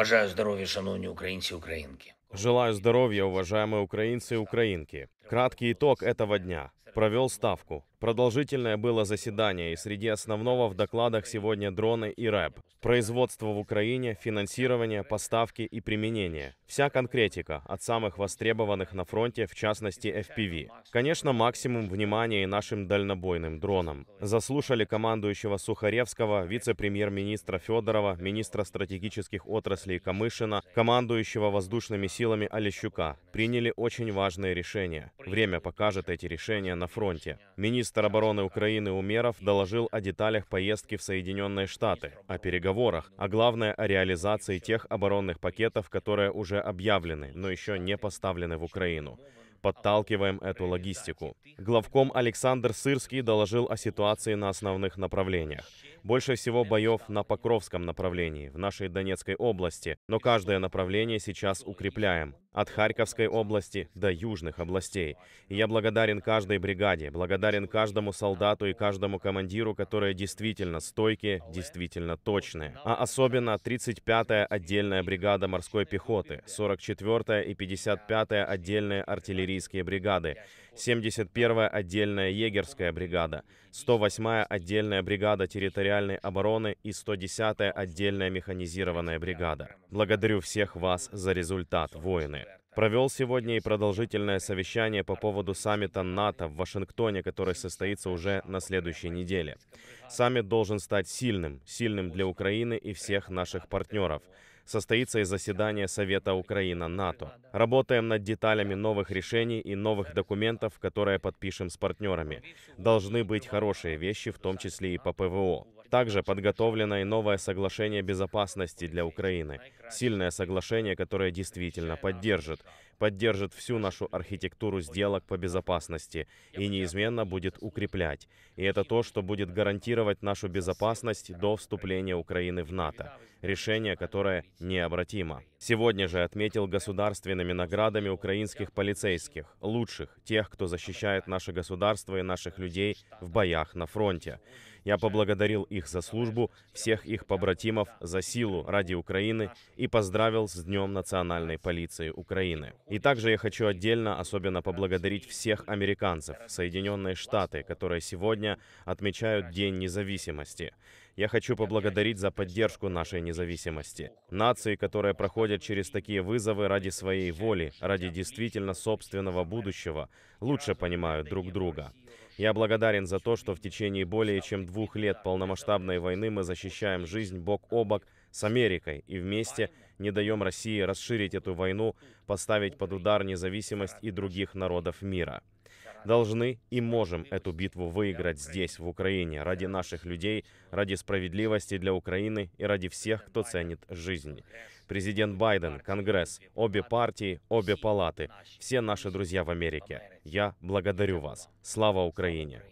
Бажаю здоров'я, шановні українці, українки. Желаю здоровья, уважаемые украинцы и украинки. Краткий итог этого дня провел ставку. Продолжительное было заседание, и среди основного в докладах сегодня дроны и рэп. Производство в Украине, финансирование, поставки и применение. Вся конкретика от самых востребованных на фронте, в частности FPV. Конечно, максимум внимания и нашим дальнобойным дронам. Заслушали командующего Сухаревского, вице-премьер-министра Федорова, министра стратегических отраслей Камышина, командующего воздушными силами Олещука приняли очень важное решение. Время покажет эти решения на фронте. Министр обороны Украины Умеров доложил о деталях поездки в Соединенные Штаты, о переговорах, а главное о реализации тех оборонных пакетов, которые уже объявлены, но еще не поставлены в Украину подталкиваем эту логистику. Главком Александр Сырский доложил о ситуации на основных направлениях. Больше всего боев на Покровском направлении, в нашей Донецкой области, но каждое направление сейчас укрепляем от Харьковской области до южных областей. я благодарен каждой бригаде, благодарен каждому солдату и каждому командиру, которые действительно стойкие, действительно точные. А особенно 35-я отдельная бригада морской пехоты, 44-я и 55-я отдельные артиллерийские бригады, 71-я отдельная егерская бригада, 108-я отдельная бригада территориальной обороны и 110-я отдельная механизированная бригада. Благодарю всех вас за результат, воины провел сегодня и продолжительное совещание по поводу саммита НАТО в Вашингтоне, который состоится уже на следующей неделе. Саммит должен стать сильным, сильным для Украины и всех наших партнеров. Состоится и заседание Совета Украина-НАТО. Работаем над деталями новых решений и новых документов, которые подпишем с партнерами. Должны быть хорошие вещи, в том числе и по ПВО. Также подготовлено и новое соглашение безопасности для Украины. Сильное соглашение, которое действительно поддержит. Поддержит всю нашу архитектуру сделок по безопасности и неизменно будет укреплять. И это то, что будет гарантировать нашу безопасность до вступления Украины в НАТО. Решение, которое необратимо. Сегодня же отметил государственными наградами украинских полицейских, лучших, тех, кто защищает наше государство и наших людей в боях на фронте. Я поблагодарил их за службу, всех их побратимов за силу ради Украины и поздравил с Днем национальной полиции Украины. И также я хочу отдельно особенно поблагодарить всех американцев, Соединенные Штаты, которые сегодня отмечают День независимости. Я хочу поблагодарить за поддержку нашей независимости. Нации, которые проходят через такие вызовы ради своей воли, ради действительно собственного будущего, лучше понимают друг друга. Я благодарен за то, что в течение более чем двух лет полномасштабной войны мы защищаем жизнь бок о бок с Америкой и вместе не даем России расширить эту войну, поставить под удар независимость и других народов мира должны и можем эту битву выиграть здесь, в Украине, ради наших людей, ради справедливости для Украины и ради всех, кто ценит жизнь. Президент Байден, Конгресс, обе партии, обе палаты, все наши друзья в Америке. Я благодарю вас. Слава Украине!